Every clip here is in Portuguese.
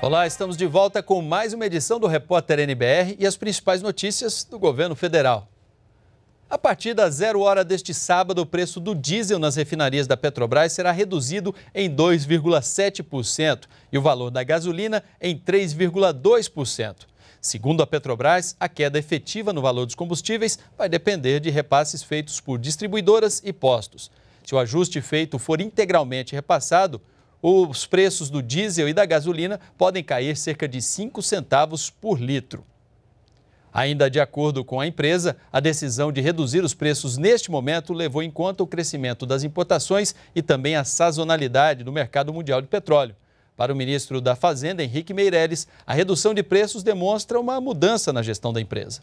Olá, estamos de volta com mais uma edição do Repórter NBR e as principais notícias do governo federal. A partir da zero hora deste sábado, o preço do diesel nas refinarias da Petrobras será reduzido em 2,7% e o valor da gasolina em 3,2%. Segundo a Petrobras, a queda efetiva no valor dos combustíveis vai depender de repasses feitos por distribuidoras e postos. Se o ajuste feito for integralmente repassado, os preços do diesel e da gasolina podem cair cerca de 5 centavos por litro. Ainda de acordo com a empresa, a decisão de reduzir os preços neste momento levou em conta o crescimento das importações e também a sazonalidade do mercado mundial de petróleo. Para o ministro da Fazenda, Henrique Meireles, a redução de preços demonstra uma mudança na gestão da empresa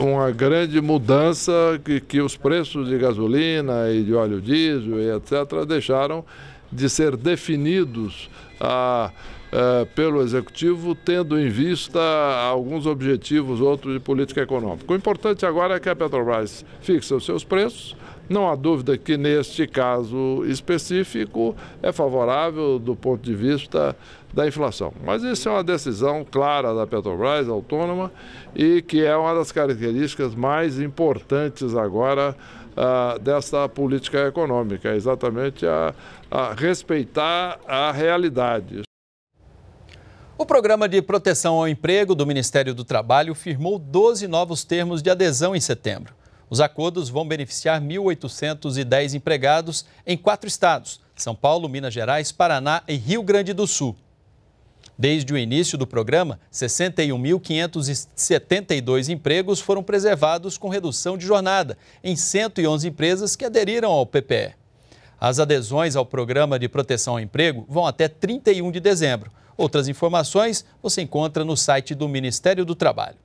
uma grande mudança que, que os preços de gasolina e de óleo diesel e etc. deixaram de ser definidos a, a, é, pelo Executivo, tendo em vista alguns objetivos outros de política econômica. O importante agora é que a Petrobras fixe os seus preços. Não há dúvida que, neste caso específico, é favorável do ponto de vista da inflação. Mas isso é uma decisão clara da Petrobras, autônoma, e que é uma das características mais importantes agora uh, ah, dessa política econômica, é exatamente a, a respeitar a realidade cidades. O Programa de Proteção ao Emprego do Ministério do Trabalho firmou 12 novos termos de adesão em setembro. Os acordos vão beneficiar 1.810 empregados em quatro estados: São Paulo, Minas Gerais, Paraná e Rio Grande do Sul. Desde o início do programa, 61.572 empregos foram preservados com redução de jornada em 111 empresas que aderiram ao PPE. As adesões ao programa de proteção ao emprego vão até 31 de dezembro. Outras informações você encontra no site do Ministério do Trabalho.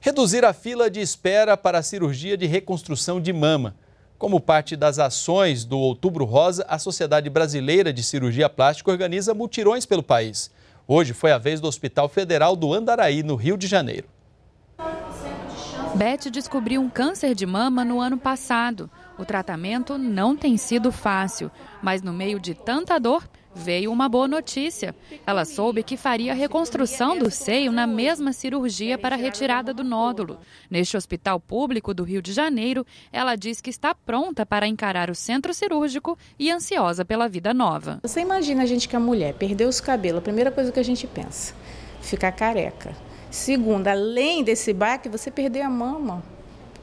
Reduzir a fila de espera para a cirurgia de reconstrução de mama. Como parte das ações do Outubro Rosa, a Sociedade Brasileira de Cirurgia Plástica organiza mutirões pelo país. Hoje foi a vez do Hospital Federal do Andaraí, no Rio de Janeiro. Beth descobriu um câncer de mama no ano passado. O tratamento não tem sido fácil, mas no meio de tanta dor, veio uma boa notícia. Ela soube que faria a reconstrução do seio na mesma cirurgia para a retirada do nódulo. Neste hospital público do Rio de Janeiro, ela diz que está pronta para encarar o centro cirúrgico e ansiosa pela vida nova. Você imagina a gente que é mulher, perdeu os cabelos, a primeira coisa que a gente pensa, ficar careca. Segundo, além desse baque, você perder a mama.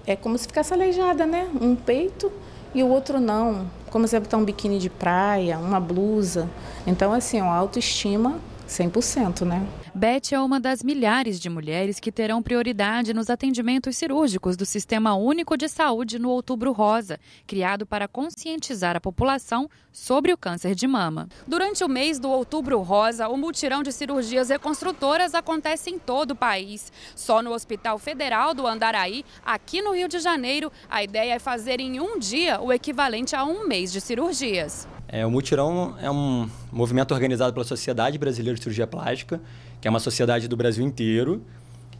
É como se ficasse aleijada, né? Um peito e o outro não. Como se botar um biquíni de praia, uma blusa. Então, assim, uma autoestima 100%, né? Beth é uma das milhares de mulheres que terão prioridade nos atendimentos cirúrgicos do Sistema Único de Saúde no Outubro Rosa, criado para conscientizar a população sobre o câncer de mama. Durante o mês do Outubro Rosa, o multirão de cirurgias reconstrutoras acontece em todo o país. Só no Hospital Federal do Andaraí, aqui no Rio de Janeiro, a ideia é fazer em um dia o equivalente a um mês de cirurgias. É, o multirão é um movimento organizado pela Sociedade Brasileira de Cirurgia Plástica que é uma sociedade do Brasil inteiro.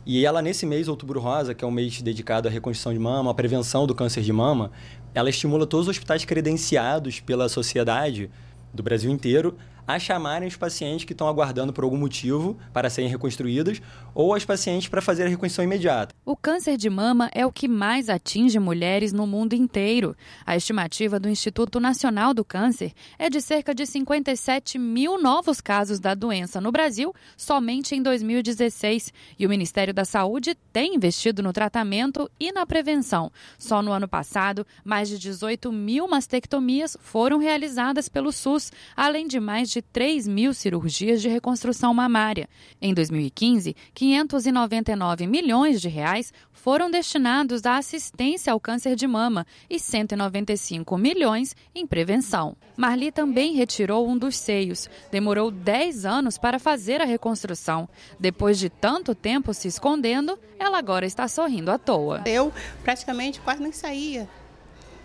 E ela, nesse mês, Outubro Rosa, que é um mês dedicado à reconstrução de mama, à prevenção do câncer de mama, ela estimula todos os hospitais credenciados pela sociedade do Brasil inteiro a chamarem os pacientes que estão aguardando por algum motivo para serem reconstruídas ou as pacientes para fazer a reconstrução imediata. O câncer de mama é o que mais atinge mulheres no mundo inteiro. A estimativa do Instituto Nacional do Câncer é de cerca de 57 mil novos casos da doença no Brasil somente em 2016. E o Ministério da Saúde tem investido no tratamento e na prevenção. Só no ano passado, mais de 18 mil mastectomias foram realizadas pelo SUS, além de mais de de 3 mil cirurgias de reconstrução mamária. Em 2015, 599 milhões de reais foram destinados à assistência ao câncer de mama e 195 milhões em prevenção. Marli também retirou um dos seios. Demorou 10 anos para fazer a reconstrução. Depois de tanto tempo se escondendo, ela agora está sorrindo à toa. Eu praticamente quase nem saía.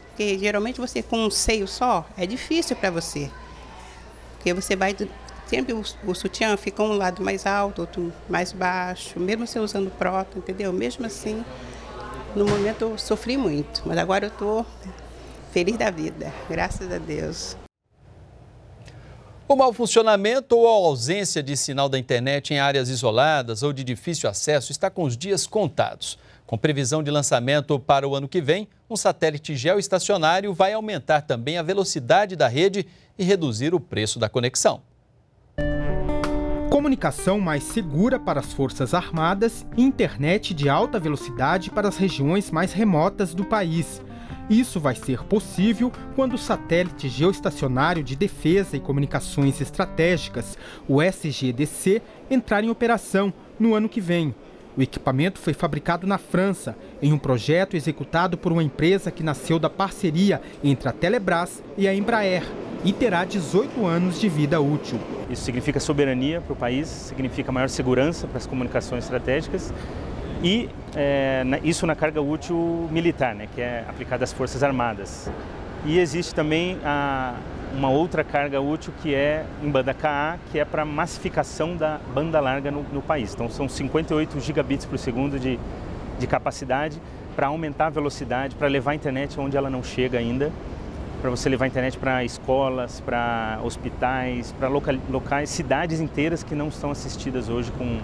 Porque geralmente você com um seio só é difícil para você porque você vai sempre o, o, sutiã fica um lado mais alto, outro mais baixo, mesmo você usando próprio, entendeu? Mesmo assim, no momento eu sofri muito, mas agora eu estou feliz da vida, graças a Deus. O mau funcionamento ou a ausência de sinal da internet em áreas isoladas ou de difícil acesso está com os dias contados. Com previsão de lançamento para o ano que vem, um satélite geoestacionário vai aumentar também a velocidade da rede e reduzir o preço da conexão. Comunicação mais segura para as Forças Armadas e internet de alta velocidade para as regiões mais remotas do país. Isso vai ser possível quando o satélite geoestacionário de defesa e comunicações estratégicas, o SGDC, entrar em operação no ano que vem. O equipamento foi fabricado na França, em um projeto executado por uma empresa que nasceu da parceria entre a Telebrás e a Embraer e terá 18 anos de vida útil. Isso significa soberania para o país, significa maior segurança para as comunicações estratégicas e é, isso na carga útil militar, né, que é aplicada às Forças Armadas. E existe também a, uma outra carga útil que é em banda KA, que é para massificação da banda larga no, no, país. Então são 58 gigabits por segundo de, de capacidade para aumentar a velocidade, para levar a internet onde ela não chega ainda, para você levar a internet para escolas, para hospitais, para locais, cidades inteiras que não estão assistidas hoje com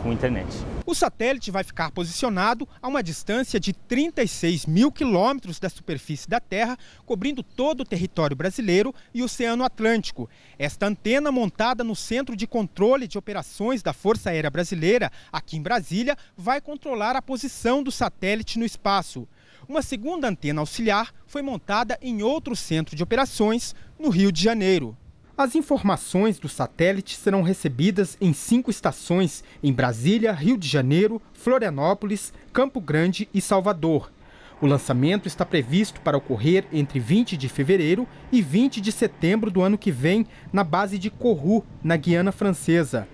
com internet. O satélite vai ficar posicionado a uma distância de 36 mil quilômetros da superfície da Terra, cobrindo todo o território brasileiro e o Oceano Atlântico. Esta antena, montada no Centro de Controle de Operações da Força Aérea Brasileira, aqui em Brasília, vai controlar a posição do satélite no espaço. Uma segunda antena auxiliar foi montada em outro centro de operações, no Rio de Janeiro. As informações do satélite serão recebidas em cinco estações em Brasília, Rio de Janeiro, Florianópolis, Campo Grande e Salvador. O lançamento está previsto para ocorrer entre 20 de fevereiro e 20 de setembro do ano que vem, na base de Corru na Guiana Francesa.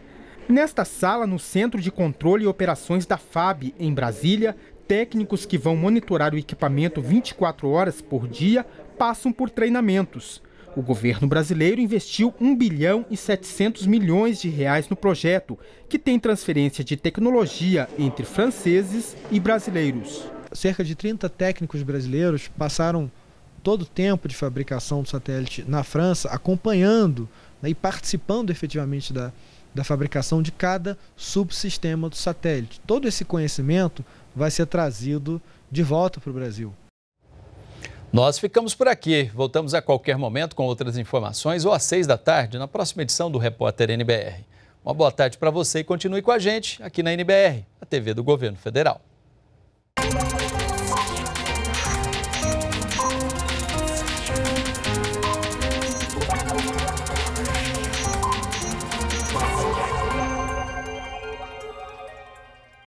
Nesta sala, no Centro de Controle e Operações da FAB, em Brasília, técnicos que vão monitorar o equipamento 24 horas por dia passam por treinamentos. O governo brasileiro investiu 1 bilhão e 700 milhões de reais no projeto, que tem transferência de tecnologia entre franceses e brasileiros. Cerca de 30 técnicos brasileiros passaram todo o tempo de fabricação do satélite na França, acompanhando né, e participando efetivamente da, da fabricação de cada subsistema do satélite. Todo esse conhecimento vai ser trazido de volta para o Brasil. Nós ficamos por aqui. Voltamos a qualquer momento com outras informações ou às seis da tarde na próxima edição do Repórter NBR. Uma boa tarde para você e continue com a gente aqui na NBR, a TV do Governo Federal.